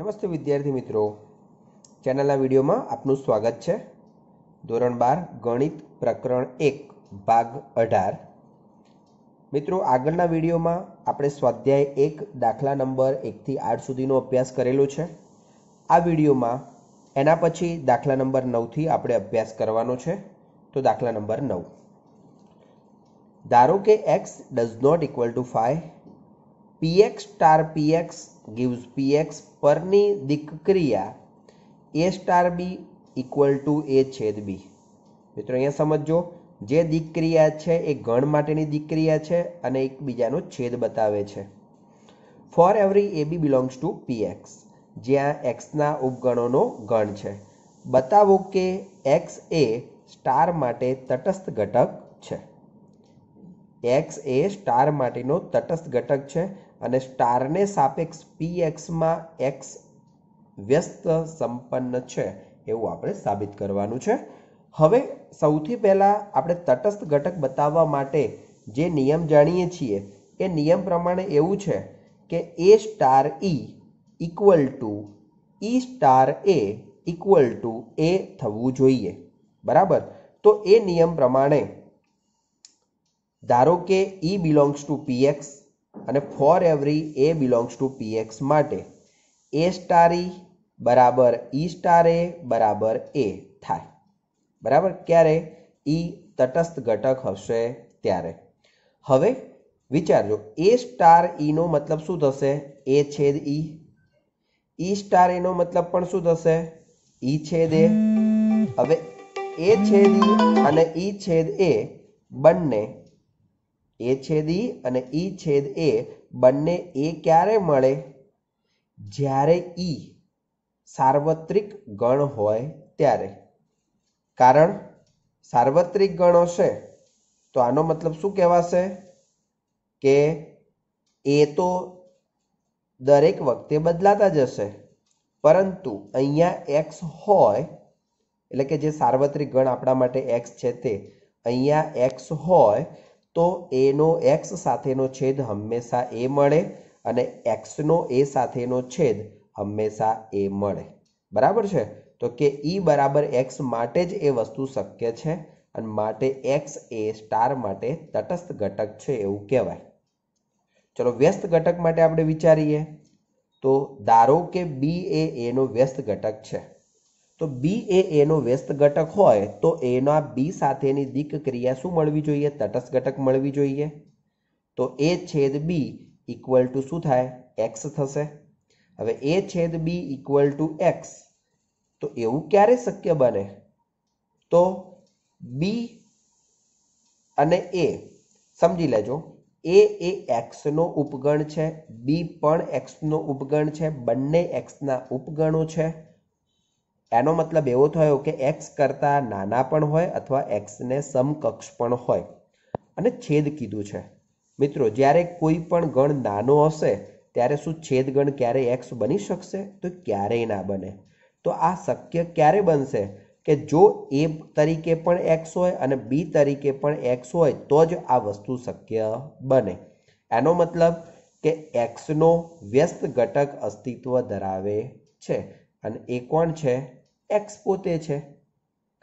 નમસ્તે વિદ્યાર્થી મિત્રો ચેનલના વિડીયોમાં આપનું સ્વાગત છે ધોરણ બાર ગણિત પ્રકરણ એક ભાગ અઢાર મિત્રો આગળના વિડીયોમાં આપણે સ્વાધ્યાય એક દાખલા નંબર એકથી આઠ સુધીનો અભ્યાસ કરેલો છે આ વિડીયોમાં એના પછી દાખલા નંબર નવથી આપણે અભ્યાસ કરવાનો છે તો દાખલા નંબર નવ ધારો કે X does not equal to five P X star P X gives P X પરની દિક્રિયા A star B equal to A છેદ બી મિત્રો અહીંયા સમજો જે દિક્રિયા છે એ ગણ માટેની દિક્રિયા છે અને એકબીજાનો છેદ બતાવે છે for every A B belongs to P X જ્યાં એક્સના ઉપગણોનો ગણ છે બતાવો કે એક્સ એ સ્ટાર માટે તટસ્થ ઘટક છે એક્સ એ સ્ટાર માટેનો તટસ્થ ઘટક છે અને સ્ટારને સાપેક્ષ પી એક્સમાં એક્સ વ્યસ્ત સંપન્ન છે એવું આપણે સાબિત કરવાનું છે હવે સૌથી પહેલાં આપણે તટસ્થ ઘટક બતાવવા માટે જે નિયમ જાણીએ છીએ એ નિયમ પ્રમાણે એવું છે કે એ star E equal to E star A equal to એ થવું જોઈએ બરાબર તો એ નિયમ પ્રમાણે ધારો કે ઈ બિલોંગ્સ ટુ પીએક્સ અને for every A belongs to P X માટે એ સ્ટાર ઈ બરાબર ઈ સ્ટાર એ બરાબર એ થાય બરાબર ક્યારે ઈ e તટસ્થ ઘટક હશે ત્યારે હવે વિચારજો એ સ્ટાર ઈનો મતલબ શું થશે એ છેદ ઈ ઈ સ્ટાર એનો મતલબ પણ શું થશે ઈ e છેદ એ હવે એ છેદ ઈ e અને ઈ છેદ એ બંને એ છેદ ઈ અને ઈ છેદ એ બંને એ ક્યારે મળે જ્યારે ઈ સાર્વત્રિક ગણ હોય ત્યારે કારણ સાર્વત્રિક ગણ હશે તો આનો મતલબ શું કહેવાશે કે એ તો દરેક વખતે બદલાતા જ હશે પરંતુ અહીંયા એક્સ હોય એટલે કે જે સાર્વત્રિક ગણ આપણા માટે એક્સ છે તે અહીંયા એક્સ હોય તો એનો એક્સ સાથેનો છેદ હંમેશા એ મળે અને એક્સનો એ સાથેનો છેદ હંમેશા એ મળે બરાબર છે તો કે ઈ e બરાબર એક્સ માટે જ એ વસ્તુ શક્ય છે અને માટે એક્સ એ સ્ટાર માટે તટસ્થ ઘટક છે એવું કહેવાય ચલો વ્યસ્ત ઘટક માટે આપણે વિચારીએ તો ધારો કે બી એ એનો વ્યસ્ત ઘટક છે તો બી એ એનો વ્યસ્ત ઘટક હોય તો એના બી સાથેની દિક ક્રિયા શું મળવી જોઈએ તટસ્થ ઘટક મળવી જોઈએ તો એ છેદ બી ઇક્વલ ટુ શું થાય એક્સ થશે હવે એ છેદ બી ઇક્વલ ટુ એક્સ તો એવું ક્યારે શક્ય બને તો બી અને એ સમજી લેજો એ એ એક્સનો ઉપગણ છે બી પણ એક્સનો ઉપગણ છે બંને એક્સના ઉપગણો છે એનો મતલબ એવો થયો કે એક્સ કરતાં નાના પણ હોય અથવા એક્સને સમકક્ષ પણ હોય અને છેદ કીધું છે મિત્રો જ્યારે કોઈ પણ ગણ નાનો હશે ત્યારે શું છેદ ગણ ક્યારે એક્સ બની શકશે તો ક્યારેય ના બને તો આ શક્ય ક્યારે બનશે કે જો એ તરીકે પણ એક્સ હોય અને બી તરીકે પણ એક્સ હોય તો જ આ વસ્તુ શક્ય બને એનો મતલબ કે એક્સનો વ્યસ્ત ઘટક અસ્તિત્વ ધરાવે છે અને એ કોણ છે એક્સ પોતે છે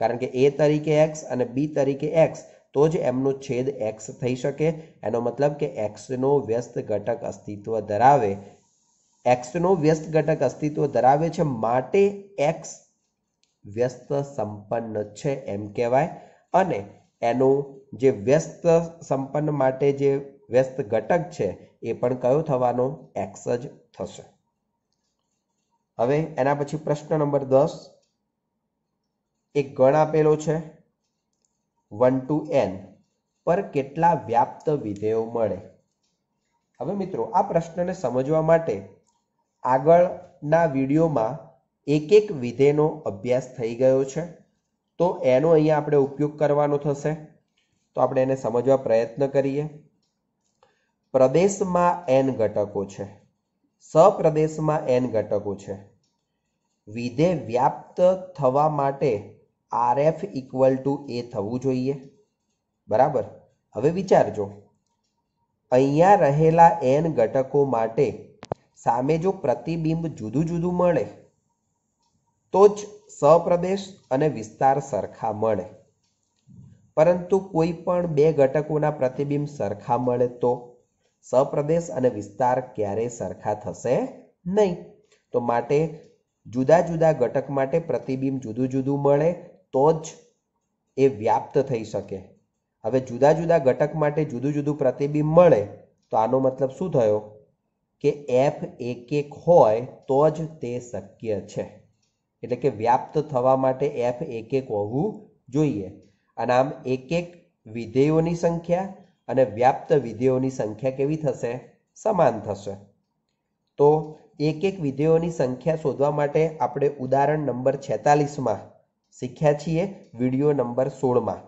કારણ કે એ તરીકે એક્સ અને બી તરીકે એક્સ તો જ એમનો છેદ એક્સ થઈ શકે એનો મતલબ કે એક્સનો વ્યસ્ત ઘટક અસ્તિત્વ ધરાવે એક્સનો વ્યસ્ત ઘટક અસ્તિત્વ ધરાવે છે માટે એક્સ વ્યસ્ત સંપન્ન છે એમ કહેવાય અને એનો જે વ્યસ્ત સંપન્ન માટે જે વ્યસ્ત ઘટક છે એ પણ કયો થવાનો એક્સ જ થશે હવે એના પછી પ્રશ્ન નંબર દસ એક ગણ આપેલો છે વન ટુ એન પર કેટલા વ્યાપ્ત વિધેયો મળે હવે મિત્રો આ પ્રશ્નને સમજવા માટે આગળના વિડીયોમાં એક એક વિધેયનો અભ્યાસ થઈ ગયો છે તો એનો અહીંયા આપણે ઉપયોગ કરવાનો થશે તો આપણે એને સમજવા પ્રયત્ન કરીએ પ્રદેશમાં એન ઘટકો છે સપ્રદેશમાં એન ઘટકો છે વિધે વ્યાપ્ત થવા માટે આર એફ ઇક્વલ ટુ એ થવું જોઈએ બરાબર હવે વિચારજો અહીંયા રહેલા એન ઘટકો માટે સામે જો પ્રતિબિંબ જુદું જુદું મળે તો જ સપ્રદેશ અને વિસ્તાર સરખા મળે પરંતુ કોઈ પણ બે ઘટકોના પ્રતિબિંબ સરખા મળે તો સપ્રદેશ અને વિસ્તાર ક્યારેય સરખા થશે નહીં તો માટે જુદા જુદા ઘટક માટે પ્રતિબિંબ જુદું જુદું મળે તો જ એ વ્યાપ્ત થઈ શકે હવે જુદા જુદા ઘટક માટે જુદું જુદું પ્રતિબિંબ મળે તો આનો મતલબ શું થયો કે એફ એક એક હોય તો જ તે શક્ય છે એટલે કે વ્યાપ્ત થવા માટે એફ એક એક હોવું જોઈએ અને આમ એક એક વિધેયોની સંખ્યા અને વ્યાપ્ત વિધેયોની સંખ્યા કેવી થશે સમાન થશે તો એક એક વિધેયોની સંખ્યા શોધવા માટે આપણે ઉદાહરણ નંબર છેતાલીસમાં શીખ્યા છીએ વિડીયો નંબર સોળમાં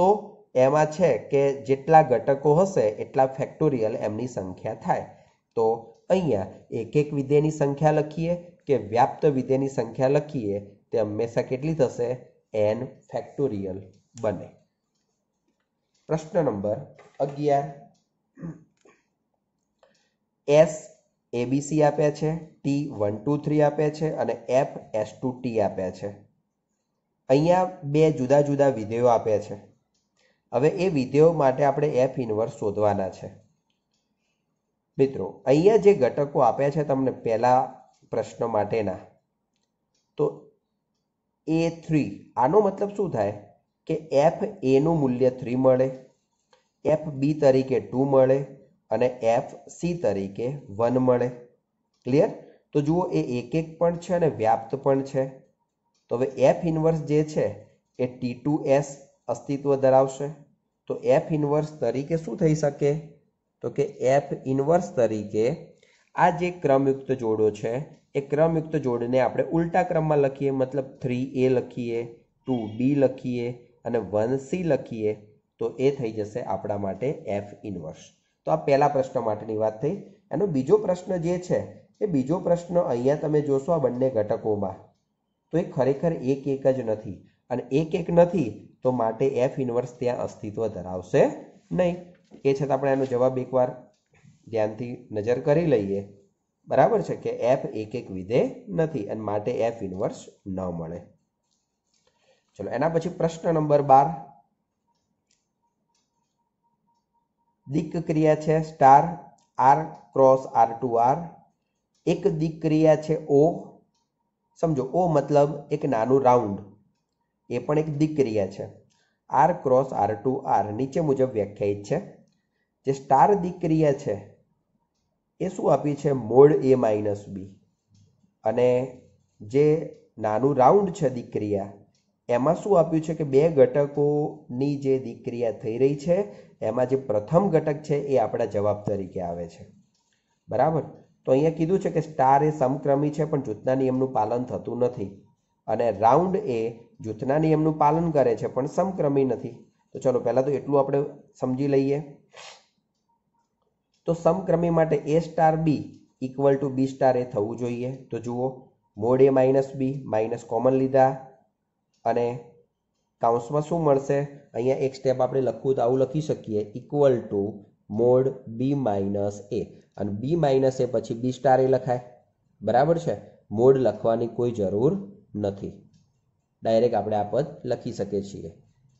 તો એમાં છે કે જેટલા ઘટકો હશે એટલા ફેક્ટોરિયલ એમની સંખ્યા થાય તો અહીંયા એક એક વિધેયની સંખ્યા લખીએ કે વ્યાપ્ત વિધેયની સંખ્યા લખીએ તે હંમેશા કેટલી થશે એન ફેક્ટોરિયલ બને પ્રશ્ન નંબર અગિયાર એસ એબીસી આપે છે ટી વન ટુ થ્રી આપે છે અને એફ એસ ટુ ટી આપે છે અહીંયા બે જુદા જુદા વિધેયો આપ્યા છે હવે એ વિધેયો માટે આપણે એફ ઇનવર્સ શોધવાના છે મિત્રો અહીંયા જે ઘટકો આપ્યા છે તમને પહેલા પ્રશ્ન માટેના તો એ થ્રી આનો મતલબ શું થાય કે એફ એનું મૂલ્ય થ્રી મળે એફ બી તરીકે ટુ મળે અને એફ સી તરીકે વન મળે ક્લિયર તો જુઓ એ એક એક પણ છે અને વ્યાપ્ત પણ છે તો હવે એફ ઇન્વર્સ જે છે એ ટી ટુ એસ અસ્તિત્વ ધરાવશે તો એફ ઇન્વર્સ તરીકે શું થઈ શકે તો કે એફ ઇન્વર્સ તરીકે આ જે ક્રમયુક્ત જોડો છે એ ક્રમયુક્ત જોડને આપણે ઉલટા ક્રમમાં લખીએ મતલબ થ્રી એ લખીએ ટુ બી લખીએ અને વન સી લખીએ તો એ થઈ જશે આપણા માટે એફ ઇનવર્સ તો આ પહેલા પ્રશ્ન માટેની વાત થઈ એનો બીજો પ્રશ્ન જે છે એ બીજો પ્રશ્ન અહીંયા તમે જોશો આ બંને ઘટકોમાં તો એ ખરેખર એક એક જ નથી અને એક એક નથી તો માટે એફ ઇનવર્સ ત્યાં અસ્તિત્વ ધરાવશે નહીં એ છતાં આપણે એનો જવાબ એકવાર ધ્યાનથી નજર કરી લઈએ બરાબર છે કે એફ એક એક વિધે નથી અને માટે એફ ઇનવર્સ ન મળે ચલો એના પછી પ્રશ્ન નંબર બાર દિક ક્રિયા છે star R cross R to R એક દિક ક્રિયા છે ઓ સમજો ઓ મતલબ એક નાનું રાઉન્ડ એ પણ એક દિક ક્રિયા છે R cross R to R નીચે મુજબ વ્યાખ્યાયિત છે જે સ્ટાર દિક ક્રિયા છે એ શું આપી છે મોડ એ માઇનસ બી અને જે નાનું રાઉન્ડ છે દિક ક્રિયા એમાં શું આપ્યું છે કે બે ઘટકોની જે ક્રિયા થઈ રહી છે એમાં જે પ્રથમ ઘટક છે એ આપણા જવાબ તરીકે આવે છે બરાબર તો અહીંયા કીધું છે કે સ્ટાર એ સમક્રમી છે પણ જૂથના નિયમનું પાલન થતું નથી અને રાઉન્ડ એ જૂથના નિયમનું પાલન કરે છે પણ સમક્રમી નથી તો ચલો પહેલાં તો એટલું આપણે સમજી લઈએ તો સમક્રમી માટે A star B equal to B star A થવું જોઈએ તો જુઓ mod A minus B minus common લીધા અને કાઉન્સમાં શું મળશે અહીંયા એક સ્ટેપ આપણે લખવું તો આવું લખી શકીએ equal to mod B minus A અને બી માઇનસ એ પછી બી સ્ટાર એ લખાય બરાબર છે મોડ લખવાની કોઈ જરૂર નથી ડાયરેક્ટ આપણે આ પદ લખી શકીએ છીએ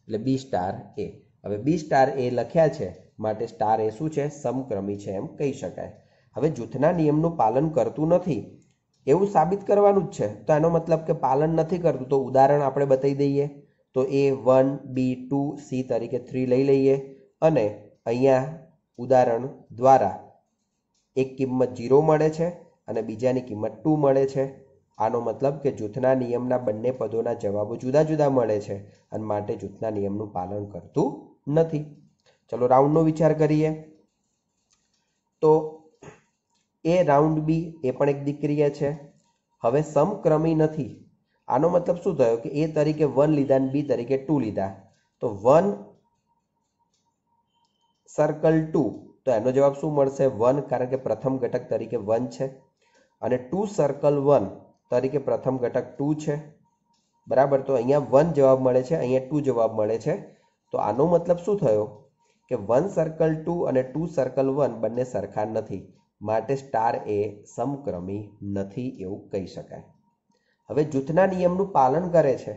એટલે બી સ્ટાર એ હવે બી સ્ટાર એ લખ્યા છે માટે સ્ટાર એ શું છે સમક્રમી છે એમ કહી શકાય હવે જૂથના નિયમનું પાલન કરતું નથી એવું સાબિત કરવાનું જ છે તો એનો મતલબ કે પાલન નથી કરતું તો ઉદાહરણ આપણે બતાવી દઈએ તો A one B two C તરીકે થ્રી લઈ લઈએ અને અહીંયા ઉદાહરણ દ્વારા એક કિંમત જીરો મળે છે અને બીજાની કિંમત ટુ મળે છે આનો મતલબ કે જૂથના નિયમના બંને પદોના જવાબો જુદા જુદા મળે છે અને માટે જૂથના નિયમનું પાલન કરતું નથી ચલો રાઉન્ડનો વિચાર કરીએ તો એ રાઉન્ડ બી એ પણ એક દીકરીએ છે હવે સમક્રમી નથી આનો મતલબ શું થયો કે એ તરીકે વન લીધા અને બી તરીકે ટુ લીધા તો વન સર્કલ ટુ તો એનો જવાબ શું મળશે વન કારણ કે પ્રથમ ઘટક તરીકે વન છે અને ટુ સર્કલ વન તરીકે પ્રથમ ઘટક ટુ છે બરાબર તો અહીંયા વન જવાબ મળે છે અહીંયા ટુ જવાબ મળે છે તો આનો મતલબ શું થયો કે વન સર્કલ ટુ અને ટુ સર્કલ વન બંને સરખા નથી માટે સ્ટાર એ સમક્રમી નથી એવું કહી શકાય હવે જૂથના નિયમનું પાલન કરે છે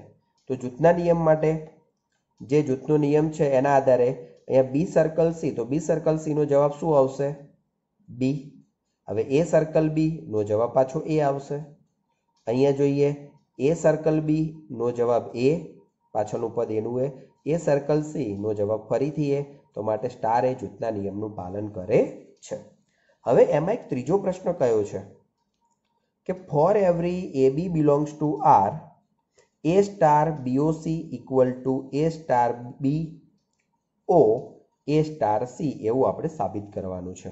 તો જૂથના નિયમ માટે જે જૂથનો નિયમ છે એના આધારે અહીંયા બી સર્કલ સી તો બી સર્કલ સીનો જવાબ શું આવશે બી હવે એ સર્કલ બીનો જવાબ પાછો એ આવશે અહીંયા જોઈએ એ સર્કલ બીનો જવાબ એ પાછળનું પદ એનું એ એ સર્કલ સીનો જવાબ ફરીથી એ તો માટે સ્ટાર એ જૂથના નિયમનું પાલન કરે છે હવે એમાં એક ત્રીજો પ્રશ્ન કયો છે કે for every A B belongs to R A star B O C equal to A star B O A star C એવું આપણે સાબિત કરવાનું છે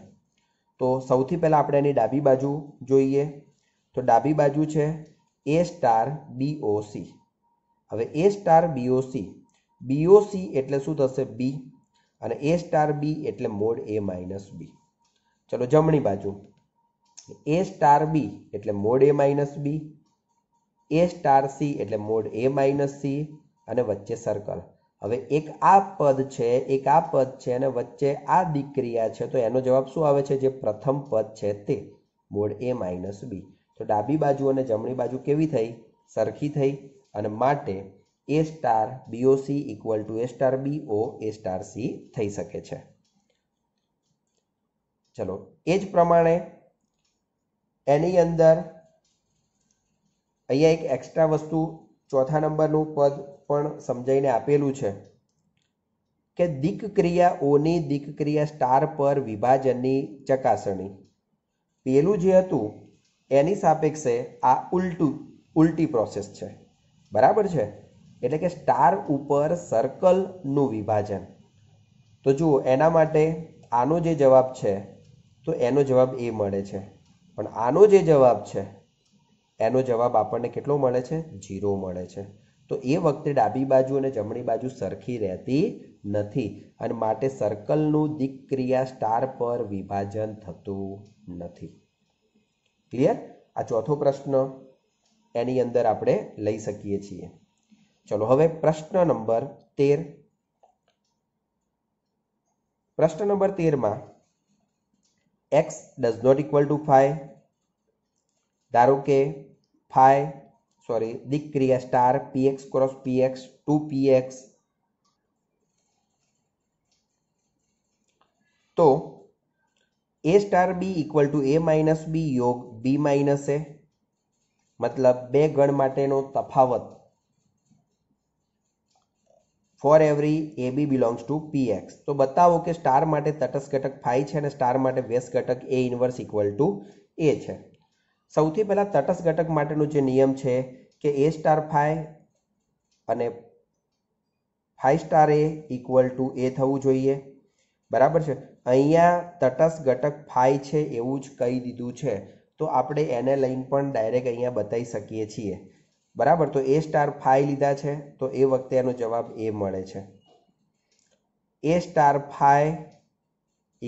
તો સૌથી પહેલાં આપણે એની ડાબી બાજુ જોઈએ તો ડાબી બાજુ છે એ સ્ટાર બીઓસી હવે એ સ્ટાર બીઓસી બીઓસી એટલે શું થશે બી અને એ સ્ટાર બી એટલે મોડ એ માઇનસ બી ચલો જમણી બાજુ એ સ્ટાર બી એટલે mod A minus B A star C એટલે મોડ એ માઇનસ સી અને વચ્ચે સર્કલ હવે એક આ પદ છે એક આ પદ છે અને વચ્ચે આ દીક્રિયા છે તો એનો જવાબ શું આવે છે જે પ્રથમ પદ છે તે મોડ એ માઇનસ બી તો ડાબી બાજુ અને જમણી બાજુ કેવી થઈ સરખી થઈ અને માટે A star B O C equal to A star B O A star C થઈ શકે છે ચલો એ જ પ્રમાણે એની અંદર અહીંયા એક એક્સ્ટ્રા વસ્તુ ચોથા નંબરનું પદ પણ સમજાઈને આપેલું છે કે દિક ક્રિયા ઓની દિક ક્રિયા સ્ટાર પર વિભાજનની ચકાસણી પેલું જે હતું એની સાપેક્ષે આ ઉલટું ઉલટી પ્રોસેસ છે બરાબર છે એટલે કે સ્ટાર ઉપર સર્કલનું વિભાજન તો જુઓ એના માટે આનો જે જવાબ છે તો એનો જવાબ એ મળે છે પણ આનો જે જવાબ છે એનો જવાબ આપણને કેટલો મળે છે જીરો મળે છે તો એ વખતે ડાબી બાજુ અને જમણી બાજુ સરખી રહેતી નથી અને માટે સર્કલનું દિક ક્રિયા સ્ટાર પર વિભાજન થતું નથી ક્લિયર આ ચોથો પ્રશ્ન એની અંદર આપણે લઈ શકીએ છીએ ચલો હવે પ્રશ્ન નંબર તેર પ્રશ્ન નંબર તેરમાં X does not equal to phi ધારો કે ફાય સોરી દીક્રિયા star P X cross P X to P X તો એ star B equal to A minus B યોગ બી માઇનસ એ મતલબ બે ગણ માટેનો તફાવત for every A B belongs to P X તો બતાવો કે સ્ટાર માટે તટસ્થ ઘટક ફાઈ છે અને સ્ટાર માટે વેસ્ટ ઘટક A inverse equal to A છે સૌથી પહેલાં તટસ્થ ઘટક માટેનો જે નિયમ છે કે એ સ્ટાર ફાઈ અને phi star A equal to એ થવું જોઈએ બરાબર છે અહીંયા તટસ્થ ઘટક ફાઈ છે એવું જ કહી દીધું છે તો આપણે એને લઈને પણ ડાયરેક્ટ અહીંયા બતાવી શકીએ છીએ બરાબર તો એ સ્ટાર ફાઈ લીધા છે તો એ વખતે એનો જવાબ એ મળે છે a star phi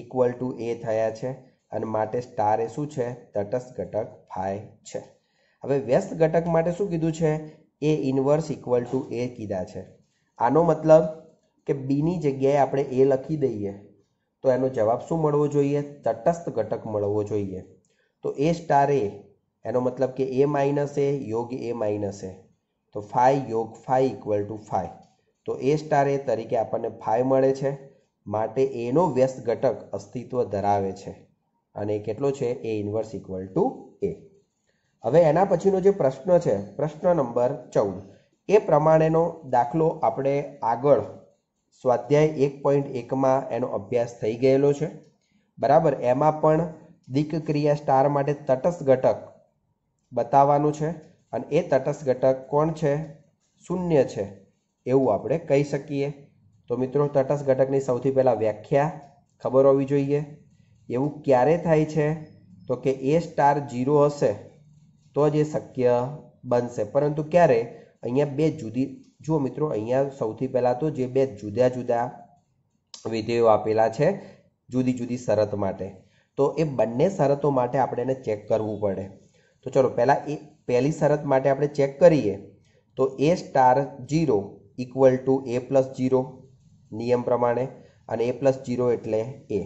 equal to a થયા છે અને માટે સ્ટાર એ શું છે તટસ્થ ઘટક ફાઈ છે હવે વ્યસ્ત ઘટક માટે શું કીધું છે a inverse equal to a કીધા છે આનો મતલબ કે બીની જગ્યાએ આપણે એ લખી દઈએ તો એનો જવાબ શું મળવો જોઈએ તટસ્થ ઘટક મળવો જોઈએ તો એ સ્ટાર એ એનો મતલબ કે એ માઇનસ એ યોગ એ માઇનસ એ તો ફાઈ યોગ ફાઈ ઇક્વલ ટુ ફાઈ તો એ સ્ટાર એ તરીકે આપણને ફાઈ મળે છે માટે એનો વ્યસ્ત ઘટક અસ્તિત્વ ધરાવે છે અને કેટલો છે a inverse equal to a હવે એના પછીનો જે પ્રશ્ન છે પ્રશ્ન નંબર ચૌદ એ પ્રમાણેનો દાખલો આપણે આગળ સ્વાધ્યાય એક પોઈન્ટ એકમાં એનો અભ્યાસ થઈ ગયેલો છે બરાબર એમાં પણ દિક ક્રિયા સ્ટાર માટે તટસ્થ ઘટક બતાવવાનું છે અને એ તટસ્થ ઘટક કોણ છે શૂન્ય છે એવું આપણે કહી શકીએ તો મિત્રો તટસ્થ ઘટકની સૌથી પહેલાં વ્યાખ્યા ખબર હોવી જોઈએ એવું ક્યારે થાય છે તો કે એ સ્ટાર જીરો હશે તો જ એ શક્ય બનશે પરંતુ ક્યારે અહીંયા બે જુદી જુઓ મિત્રો અહીંયા સૌથી પહેલાં તો જે બે જુદા જુદા વિધેયો આપેલા છે જુદી જુદી શરત માટે તો એ બંને શરતો માટે આપણે એને ચેક કરવું પડે તો ચલો પહેલાં એ પહેલી શરત માટે આપણે ચેક કરીએ તો એ star zero equal to a plus zero નિયમ પ્રમાણે અને એ પ્લસ જીરો એટલે એ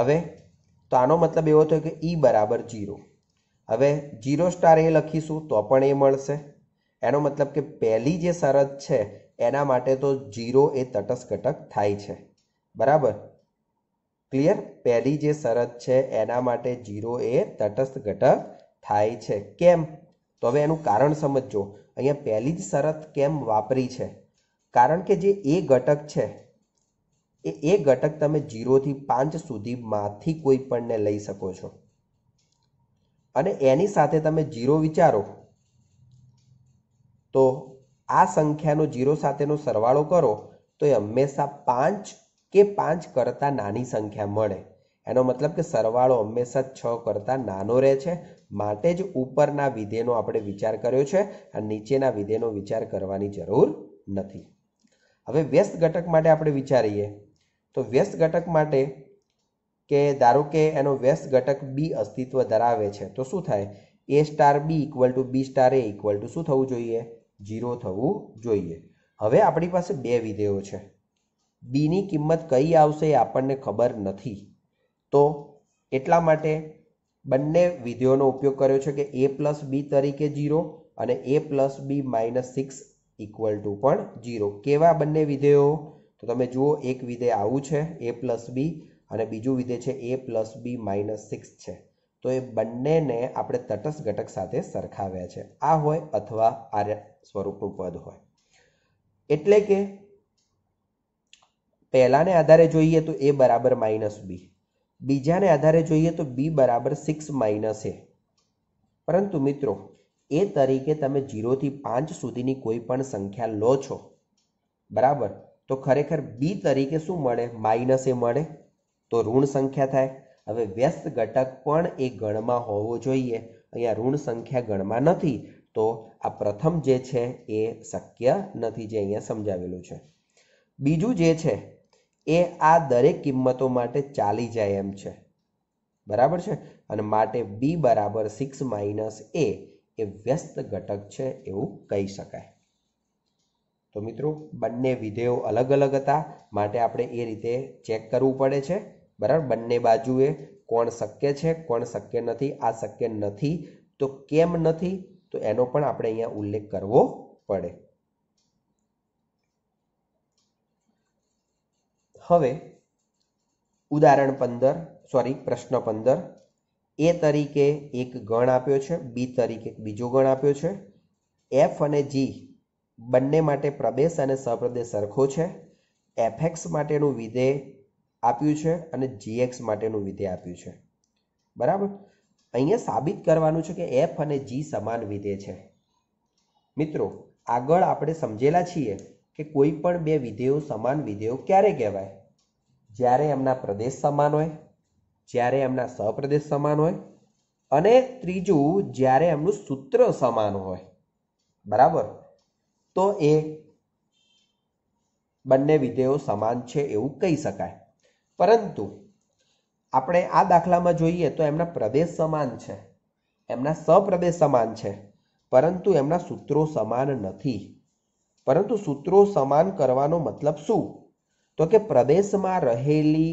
હવે તો આનો મતલબ એવો થયો કે ઈ e બરાબર જીરો હવે જીરો સ્ટાર એ લખીશું તો પણ એ મળશે એનો મતલબ કે પહેલી જે શરત છે એના માટે તો જીરો એ તટસ્થ ઘટક થાય છે બરાબર ક્લિયર પહેલી જે શરત છે એના માટે જીરો એ તટસ્થ ઘટક થાય છે કેમ તો હવે એનું કારણ સમજો અહીંયા પહેલી જ શરત કેમ વાપરી છે કારણ કે જે એ ઘટક છે એ એ ઘટક તમે જીરોથી પાંચ સુધીમાંથી કોઈ પણને લઈ શકો છો અને એની સાથે તમે જીરો વિચારો તો આ સંખ્યાનો જીરો સાથેનો સરવાળો કરો તો એ હંમેશા પાંચ કે પાંચ કરતાં નાની સંખ્યા મળે એનો મતલબ કે સરવાળો હંમેશા છ કરતાં નાનો રહે છે માટે જ ઉપરના વિધેયનો આપણે વિચાર કર્યો છે અને નીચેના વિધેયનો વિચાર કરવાની જરૂર નથી હવે વ્યસ્ત ઘટક માટે આપણે વિચારીએ તો વ્યસ્ત ઘટક માટે કે ધારો કે એનો વ્યસ્ત ઘટક બી અસ્તિત્વ ધરાવે છે તો શું થાય a star B equal to B star A equal to શું થવું જોઈએ ઝીરો થવું જોઈએ હવે આપણી પાસે બે વિધેયો છે બીની કિંમત કઈ આવશે એ આપણને ખબર નથી તો એટલા માટે બંને વિધેયોનો ઉપયોગ કર્યો છે કે એ પ્લસ બી તરીકે જીરો અને a plus b minus six equal to પણ જીરો કેવા બંને વિધેયો તો તમે જુઓ એક વિધેય આવું છે એ પ્લસ બી અને બીજું વિધેય છે a plus b minus six છે તો એ બંનેને આપણે તટસ્થ ઘટક સાથે સરખાવ્યા છે આ હોય અથવા આર્ય સ્વરૂપનું પદ હોય એટલે કે પહેલાને આધારે જોઈએ તો એ બરાબર માઇનસ બી બીજાને આધારે જોઈએ તો બી બરાબર સિક્સ માઇનસ એ પરંતુ મિત્રો એ તરીકે તમે જીરોથી પાંચ સુધીની કોઈ પણ સંખ્યા લો છો બરાબર તો ખરેખર બી તરીકે શું મળે માઇનસ એ મળે તો ઋણ સંખ્યા થાય હવે વ્યસ્ત ઘટક પણ એ ગણમાં હોવો જોઈએ અહીંયા ઋણ સંખ્યા ગણમાં નથી તો આ પ્રથમ જે છે એ શક્ય નથી જે અહીંયા સમજાવેલું છે બીજું જે છે એ આ દરેક કિંમતો માટે ચાલી જાય એમ છે બરાબર છે અને માટે બી બરાબર સિક્સ માઇનસ એ એ વ્યસ્ત ઘટક છે એવું કહી શકાય તો મિત્રો બંને વિધેયો અલગ અલગ હતા માટે આપણે એ રીતે ચેક કરવું પડે છે બરાબર બંને બાજુએ કોણ શક્ય છે કોણ શક્ય નથી આ શક્ય નથી તો કેમ નથી તો એનો પણ આપણે અહીંયા ઉલ્લેખ કરવો પડે હવે ઉદાહરણ પંદર સોરી પ્રશ્ન પંદર એ તરીકે એક ગણ આપ્યો છે બી તરીકે બીજો ગણ આપ્યો છે એફ અને જી બંને માટે પ્રદેશ અને સપ્રદેશ સરખો છે એફએક્સ માટેનું વિધેય આપ્યું છે અને જીએક્સ માટેનું વિધેય આપ્યું છે બરાબર અહીંયા સાબિત કરવાનું છે કે એફ અને જી સમાન વિધેય છે મિત્રો આગળ આપણે સમજેલા છીએ કે કોઈ પણ બે વિધેયો સમાન વિધેયો ક્યારે કહેવાય જ્યારે એમના પ્રદેશ સમાન હોય જ્યારે એમના સપ્રદેશ સમાન હોય અને ત્રીજું જ્યારે એમનું સૂત્ર સમાન હોય બરાબર તો એ બંને વિધેયો સમાન છે એવું કહી શકાય પરંતુ આપણે આ દાખલામાં જોઈએ તો એમના પ્રદેશ સમાન છે એમના સપ્રદેશ સમાન છે પરંતુ એમના સૂત્રો સમાન નથી પરંતુ સૂત્રો સમાન કરવાનો મતલબ શું તો કે પ્રદેશમાં રહેલી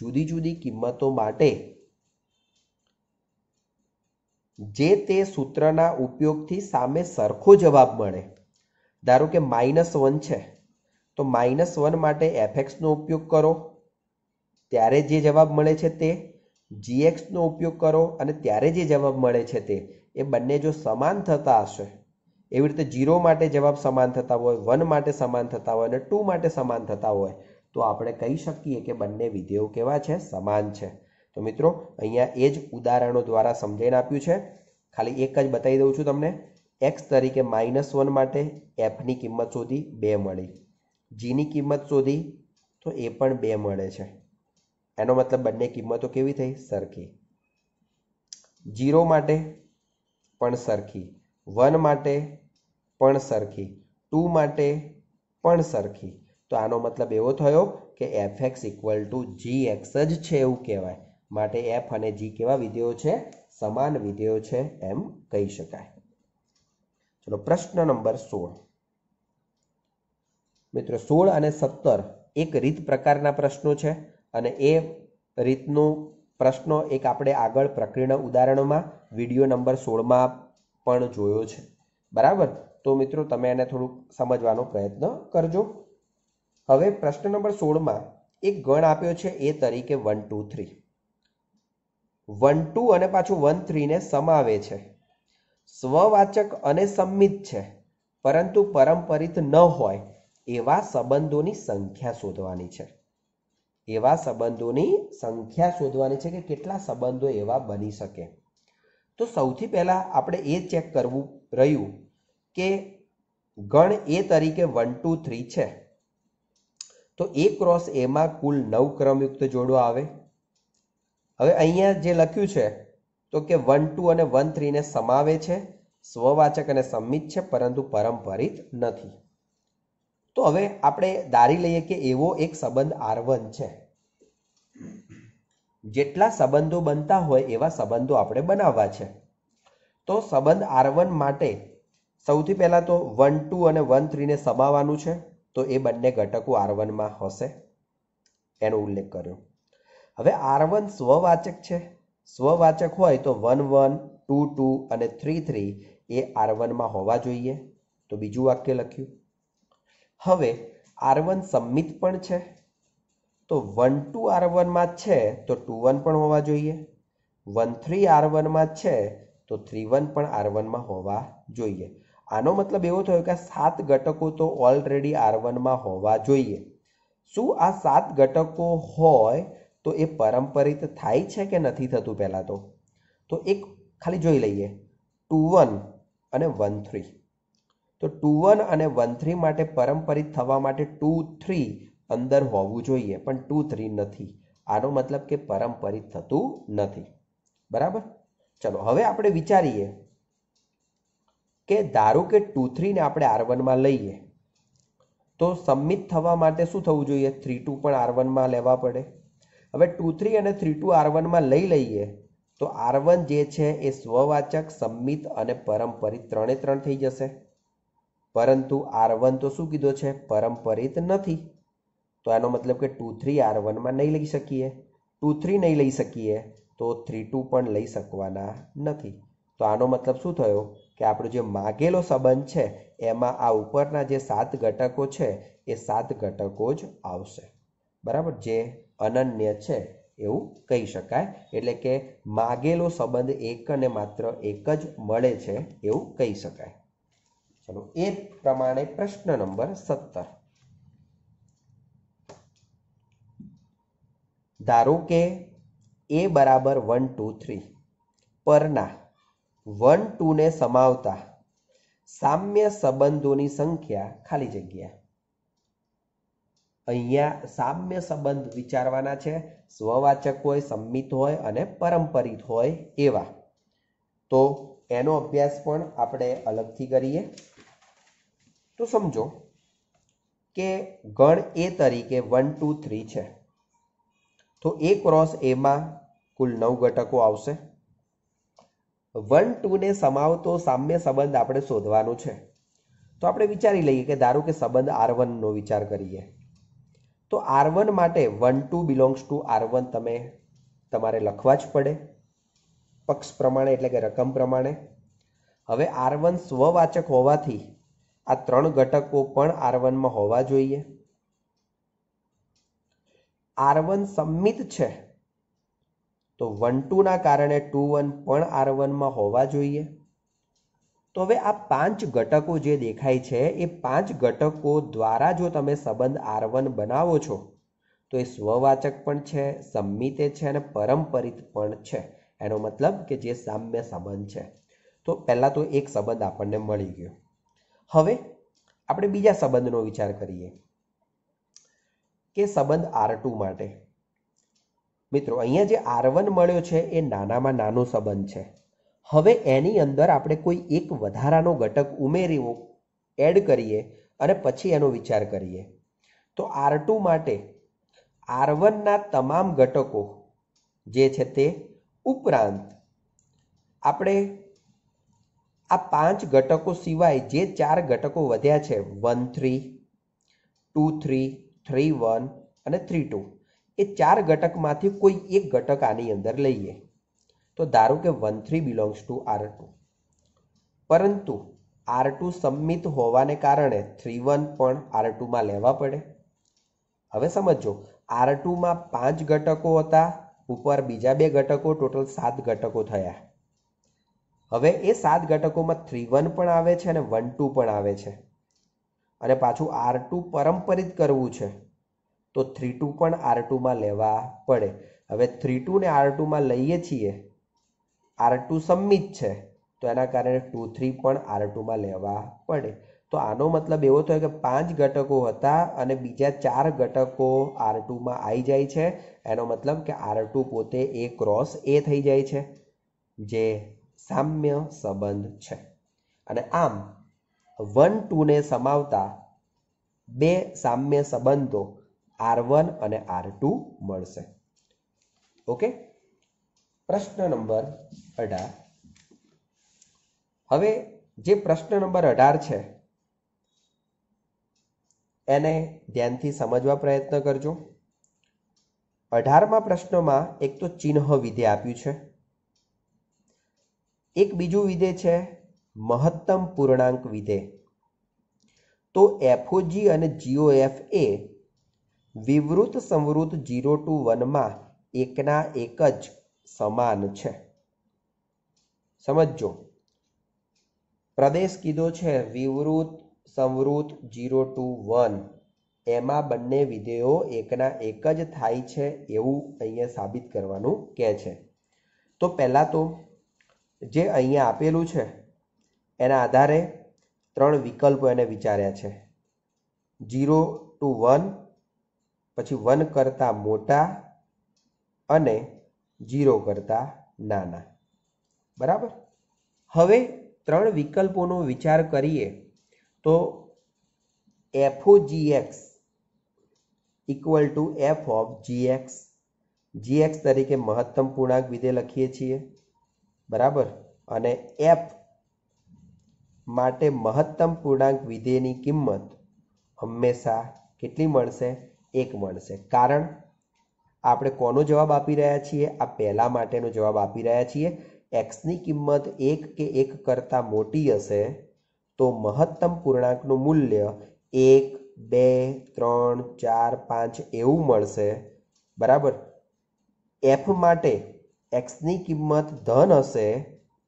જુદી જુદી કિંમતો માટે જે તે સૂત્રના ઉપયોગથી સામે સરખો જવાબ મળે ધારો કે માઇનસ વન છે તો માઇનસ વન માટે એફએક્સનો ઉપયોગ કરો ત્યારે જે જવાબ મળે છે તે જીએક્સનો ઉપયોગ કરો અને ત્યારે જે જવાબ મળે છે તે એ બંને જો સમાન થતા હશે એવી રીતે જીરો માટે જવાબ સમાન થતા હોય વન માટે સમાન થતા હોય અને ટુ માટે સમાન થતા હોય તો આપણે કહી શકીએ કે બંને વિધેયો કેવા છે સમાન છે તો મિત્રો અહીંયા એ જ ઉદાહરણો દ્વારા સમજાઈને આપ્યું છે ખાલી એક જ બતાવી દઉં છું તમને એક્સ તરીકે માઇનસ વન માટે એફની કિંમત શોધી બે મળી જીની કિંમત શોધી તો એ પણ બે મળે છે એનો મતલબ બંને કિંમતો કેવી થઈ સરખી જીરો માટે પણ સરખી વન માટે પણ સરખી ટુ માટે પણ સરખી તો આનો મતલબ એવો થયો કે f x equal to g x જ છે એવું કહેવાય માટે એફ અને જી કેવા વિધેયો છે સમાન વિધેયો છે એમ કહી શકાય ચલો પ્રશ્ન નંબર સોળ મિત્રો સોળ અને સત્તર એક રીત પ્રકારના પ્રશ્નો છે અને એ રીતનું પ્રશ્નો એક આપણે આગળ પ્રક્રિયાના ઉદાહરણોમાં વિડીયો નંબર સોળમાં પણ જોયો છે બરાબર તો મિત્રો તમે એને થોડુંક સમજવાનો પ્રયત્ન કરજો હવે પ્રશ્ન નંબર સોળમાં એક ગણ આપ્યો છે એ તરીકે one two three one two અને પાછું વન થ્રીને સમાવે છે સ્વવાચક અને સંમિત છે પરંતુ પરંપરિત ન હોય એવા સંબંધોની સંખ્યા શોધવાની છે એવા સંબંધોની સંખ્યા શોધવાની છે કે કેટલા સંબંધો એવા બની શકે તો સૌથી પહેલાં આપણે એ ચેક કરવું રહ્યું કે ગણ એ તરીકે વન ટુ થ્રી છે તો એ ક્રોસ એમાં કુલ નવ ક્રમયુક્ત જોડો આવે હવે અહીંયા જે લખ્યું છે તો કે વન ટુ અને વન થ્રીને સમાવે છે સ્વવાચક અને સંમિત છે પરંતુ પરંપરિત નથી તો હવે આપણે ધારી લઈએ કે એવો એક સંબંધ આરવન છે જેટલા સંબંધો બનતા હોય એવા સંબંધો આપણે બનાવવા છે તો સંબંધ આરવન માટે સૌથી પહેલાં તો વન ટુ અને વન થ્રીને સમાવવાનું છે તો એ બંને ઘટકો આર વનમાં હશે એનો ઉલ્લેખ કર્યો હવે આર વન સ્વવાચક છે સ્વવાચક હોય તો વન વન ટુ ટુ અને થ્રી થ્રી એ આર વનમાં હોવા જોઈએ તો બીજું વાક્ય લખ્યું હવે આર વન સંમિત પણ છે તો વન ટુ આર વનમાં છે તો ટુ વન પણ હોવા જોઈએ વન થ્રી આર વનમાં છે તો થ્રી વન પણ આર વનમાં હોવા જોઈએ આનો મતલબ એવો થયો કે સાત ઘટકો તો ઓલરેડી આર વનમાં હોવા જોઈએ શું આ સાત ઘટકો હોય તો એ પરંપરિત થાય છે કે નથી થતું પહેલાં તો તો એક ખાલી જોઈ લઈએ ટુ વન અને વન થ્રી તો ટુ વન અને વન થ્રી માટે પરંપરિત થવા માટે ટુ થ્રી અંદર હોવું જોઈએ પણ ટુ થ્રી નથી આનો મતલબ કે પરંપરિત થતું નથી બરાબર ચલો હવે આપણે વિચારીએ કે ધારો કે ટુ થ્રીને આપણે આર વનમાં લઈએ તો સબમિટ થવા માટે શું થવું જોઈએ થ્રી ટુ પણ આર વનમાં લેવા પડે હવે ટુ થ્રી અને થ્રી ટુ આર વનમાં લઈ લઈએ તો આર વન જે છે એ સ્વવાચક સબમિત અને પરંપરિત ત્રણે ત્રણ થઈ જશે પરંતુ આર વન તો શું કીધો છે પરંપરિત નથી તો આનો મતલબ કે ટુ થ્રી આર વનમાં નહીં લઈ શકીએ ટુ થ્રી નહીં લઈ શકીએ તો થ્રી ટુ પણ લઈ શકવાના નથી તો આનો મતલબ શું થયો કે આપણો જે માગેલો સંબંધ છે એમાં આ ઉપરના જે સાત ઘટકો છે એ સાત ઘટકો જ આવશે બરાબર જે અનન્ય છે એવું કહી શકાય એટલે કે માગેલો સંબંધ એક અને માત્ર એક જ મળે છે એવું કહી શકાય ચલો એ પ્રમાણે પ્રશ્ન નંબર સત્તર ધારો કે એ બરાબર વન ટુ થ્રી પરના વન ટુને સમાવતા સામ્ય સંબંધોની સંખ્યા ખાલી જગ્યા અહીંયા સામ્ય સંબંધ વિચારવાના છે સ્વવાચક હોય સંમિત હોય અને પરંપરિત હોય એવા તો એનો અભ્યાસ પણ આપણે અલગથી કરીએ તો સમજો કે ગણ એ તરીકે વન ટુ થ્રી છે તો એ ક્રોસ એમાં કુલ નવ ઘટકો આવશે વન ટુને સમાવતો સામ્ય સંબંધ આપણે શોધવાનો છે તો આપણે વિચારી લઈએ કે ધારો કે સંબંધ આર વનનો વિચાર કરીએ તો આર વન માટે one two belongs to R one તમે તમારે લખવા જ પડે પક્ષ પ્રમાણે એટલે કે રકમ પ્રમાણે હવે આર વન સ્વવાચક હોવાથી આ ત્રણ ઘટકો પણ આર વનમાં હોવા જોઈએ આર વન સંમિત છે તો વન ટુના કારણે ટુ વન પણ આર વનમાં હોવા જોઈએ તો હવે આ પાંચ ઘટકો જે દેખાય છે એ પાંચ ઘટકો દ્વારા જો તમે સંબંધ આર વન બનાવો છો તો એ સ્વવાચક પણ છે સંમિતે છે અને પરંપરિત પણ છે એનો મતલબ કે જે સામ્ય સંબંધ છે તો પહેલાં તો એક સંબંધ આપણને મળી ગયો હવે આપણે બીજા સંબંધનો વિચાર કરીએ કે સંબંધ આર ટુ માટે મિત્રો અહીંયા જે આર વન મળ્યો છે એ નાનામાં નાનો સંબંધ છે હવે એની અંદર આપણે કોઈ એક વધારાનો ઘટક ઉમેરીવો એડ કરીએ અને પછી એનો વિચાર કરીએ તો આર ટુ માટે આર વનના તમામ ઘટકો જે છે તે ઉપરાંત આપણે આ પાંચ ઘટકો સિવાય જે ચાર ઘટકો વધ્યા છે one three two three three one અને થ્રી ટુ એ ચાર ઘટકમાંથી કોઈ એક ઘટક આની અંદર લઈએ તો ધારો કે one three belongs to R two પરંતુ આર ટુ સંમિત હોવાને કારણે થ્રી વન પણ આર ટુમાં લેવા પડે હવે સમજો આર ટુમાં પાંચ ઘટકો હતા ઉપર બીજા બે ઘટકો ટોટલ સાત ઘટકો થયા હવે એ સાત ઘટકોમાં થ્રી વન પણ આવે છે અને વન ટુ પણ આવે છે અને પાછું આર ટુ પરંપરિત કરવું છે તો થ્રી ટુ પણ આર ટુમાં લેવા પડે હવે થ્રી ટુને આર ટુમાં લઈએ છીએ આર ટુ સમિત છે તો એના કારણે ટુ થ્રી પણ આર ટુમાં લેવા પડે તો આનો મતલબ એવો થયો કે પાંચ ઘટકો હતા અને બીજા ચાર ઘટકો આર ટુમાં આવી જાય છે એનો મતલબ કે આર ટુ પોતે એ ક્રોસ એ થઈ જાય છે જે સામ્ય સંબંધ છે અને આમ વન ટુને સમાવતા બે સામ્ય સંબંધો આર વન અને આર ટુ મળશે ઓકે પ્રશ્ન નંબર અઢાર હવે જે પ્રશ્ન નંબર અઢાર છે એને ધ્યાનથી સમજવા પ્રયત્ન કરજો અઢારમાં પ્રશ્નમાં એક તો ચિહ્ન વિધે આપ્યું છે એક બીજું વિધે છે મહત્તમ પૂર્ણાંક વિધે તો એફઓજી અને જીઓએફ એ વિવૃત સંવૃત જીરો ટુ વનમાં એકના એક જ સમાન છે સમજો પ્રદેશ કીધો છે વિવૃત સંવૃત જીરો ટુ વન એમાં બંને વિધેયો એકના એક જ થાય છે એવું અહીંયા સાબિત કરવાનું કહે છે તો પહેલાં તો જે અહીંયા આપેલું છે એના આધારે ત્રણ વિકલ્પો એને વિચાર્યા છે જીરો ટુ વન પછી વન કરતાં મોટા અને જીરો કરતાં નાના બરાબર હવે ત્રણ વિકલ્પોનો વિચાર કરીએ તો f o g x equal to f of g x g x તરીકે મહત્તમ પૂર્ણાંક વિધે લખીએ છીએ બરાબર અને એફ માટે મહત્તમ પૂર્ણાંક વિધેયની કિંમત હંમેશા કેટલી મળશે એક મળશે કારણ આપણે કોનો જવાબ આપી રહ્યા છીએ આ પહેલાં માટેનો જવાબ આપી રહ્યા છીએ એક્સની કિંમત એક કે એક કરતાં મોટી હશે તો મહત્તમ પૂર્ણાંકનું મૂલ્ય એક બે ત્રણ ચાર પાંચ એવું મળશે બરાબર એફ માટે એક્સની કિંમત ધન હશે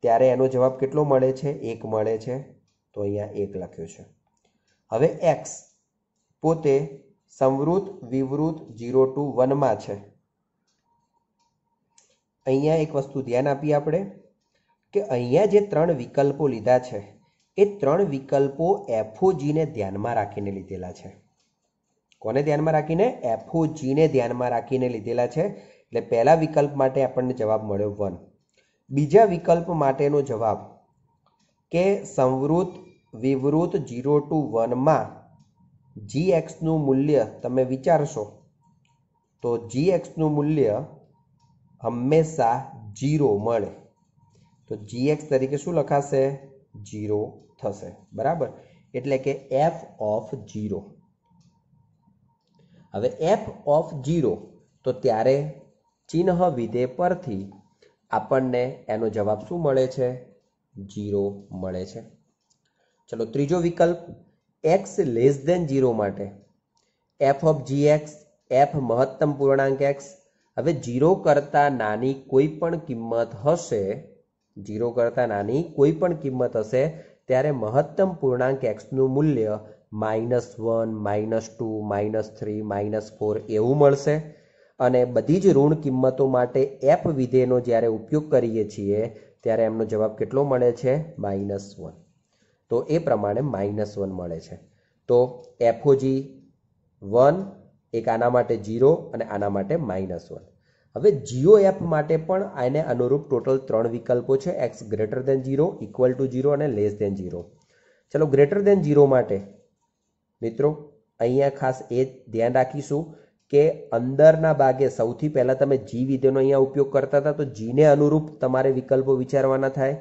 ત્યારે એનો જવાબ કેટલો મળે છે એક મળે છે તો અહીંયા એક લખ્યો છે હવે એક્સ પોતે સંવૃત વિવૃત જીરો ટુ વનમાં છે અહીંયા એક વસ્તુ ધ્યાન આપીએ આપણે કે અહીંયા જે ત્રણ વિકલ્પો લીધા છે એ ત્રણ વિકલ્પો એફઓજીને ધ્યાનમાં રાખીને લીધેલા છે કોને ધ્યાનમાં રાખીને એફઓજીને ધ્યાનમાં રાખીને લીધેલા છે એટલે પહેલા વિકલ્પ માટે આપણને જવાબ મળ્યો વન બીજા વિકલ્પ માટેનો જવાબ કે સંવૃત વિવૃત જીરો ટુ વનમાં જી એક્સનું મૂલ્ય તમે વિચારશો તો જી એક્સનું મૂલ્ય હંમેશા જીરો મળે તો જી એક્સ તરીકે શું લખાશે જીરો થશે બરાબર એટલે કે એફ ઓફ જીરો હવે એફ ઓફ જીરો તો ત્યારે ચિહ્ન વિધેય પરથી આપણને એનો જવાબ શું મળે છે જીરો મળે છે ચલો ત્રીજો વિકલ્પ એક્સ લેસ ધેન જીરો માટે f of g x f મહત્તમ પૂર્ણાંક એક્સ હવે જીરો કરતાં નાની કોઈ પણ કિંમત હશે જીરો કરતાં નાની કોઈ પણ કિંમત હશે ત્યારે મહત્તમ પૂર્ણાંક એક્સનું મૂલ્ય minus one minus two minus three minus four એવું મળશે અને બધી જ ઋણ કિંમતો માટે એફ વિધેયનો જ્યારે ઉપયોગ કરીએ છીએ ત્યારે એમનો જવાબ કેટલો મળે છે માઇનસ વન તો એ પ્રમાણે માઇનસ વન મળે છે તો એફઓજી વન એક આના માટે જીરો અને આના માટે માઇનસ વન હવે જીઓ એપ માટે પણ આને અનુરૂપ ટોટલ ત્રણ વિકલ્પો છે x greater than zero equal to zero અને લેસ દેન જીરો ચલો ગ્રેટર દેન જીરો માટે મિત્રો અહીંયા ખાસ એ ધ્યાન રાખીશું કે અંદરના ભાગે સૌથી પહેલાં તમે જી વિધેનો અહીંયા ઉપયોગ કરતા હતા તો જીને અનુરૂપ તમારે વિકલ્પો વિચારવાના થાય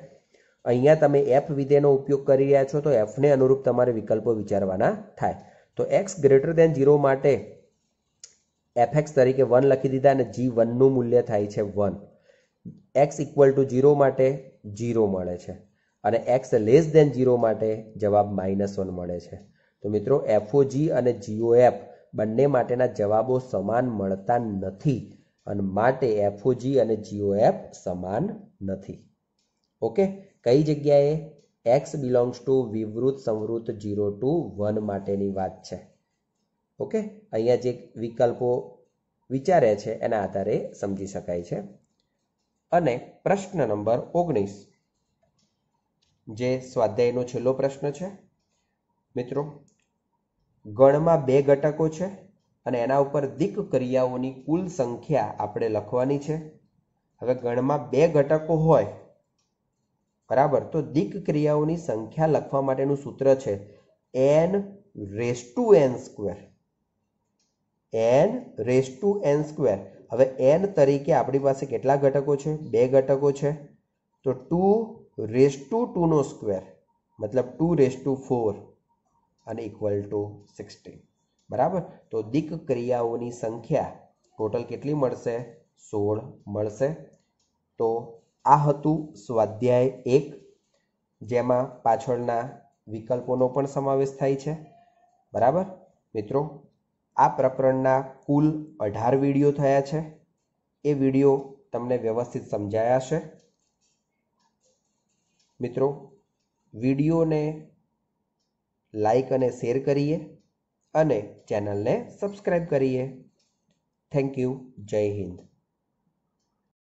અહીંયા તમે એફ વિધેયનો ઉપયોગ કરી રહ્યા છો તો એફને અનુરૂપ તમારે વિકલ્પો વિચારવાના થાય તો એક્સ ગ્રેટર દેન ઝીરો માટે એફ એક્સ તરીકે વન લખી દીધા અને જી વનનું મૂલ્ય થાય છે one x equal to zero માટે ઝીરો મળે છે અને એક્સ લેસ દેન ઝીરો માટે જવાબ માઇનસ વન મળે છે તો મિત્રો એફઓ જી અને જીઓ એફ બંને માટેના જવાબો સમાન મળતા નથી અને માટે એફઓજી અને જીઓ જીઓએફ સમાન નથી ઓકે કઈ જગ્યાએ એક્સ બિલોંગ્સ ટુ વિવૃત સંવૃત ઝીરો ટુ વન માટેની વાત છે ઓકે અહીંયા જે વિકલ્પો વિચારે છે એના આધારે સમજી શકાય છે અને પ્રશ્ન નંબર ઓગણીસ જે સ્વાધ્યાયનો છેલ્લો પ્રશ્ન છે મિત્રો ગણમાં બે ઘટકો છે અને એના ઉપર દિક ક્રિયાઓની કુલ સંખ્યા આપણે લખવાની છે હવે ગણમાં બે ઘટકો હોય બરાબર તો દિક ક્રિયાઓની સંખ્યા લખવા માટેનું સૂત્ર છે n raise to n square n raise to n square હવે એન તરીકે આપણી પાસે કેટલા ઘટકો છે બે ઘટકો છે તો ટુ રેસ ટુ ટુનો સ્ક્વેર મતલબ ટુ રેસ ટુ ફોર અને ઇક્વલ ટુ સિક્સટીન બરાબર તો દિક ક્રિયાઓની સંખ્યા ટોટલ કેટલી મળશે સોળ મળશે તો આ હતું સ્વાધ્યાય એક જેમાં પાછળના વિકલ્પોનો પણ સમાવેશ થાય છે બરાબર મિત્રો આ પ્રકરણના કુલ અઢાર વિડીયો થયા છે એ વિડીયો તમને વ્યવસ્થિત સમજાયા છે મિત્રો વિડીયોને લાઈક અને શેર કરીએ અને ચેનલને સબસ્ક્રાઈબ કરીએ થેન્ક યુ જય હિન્દ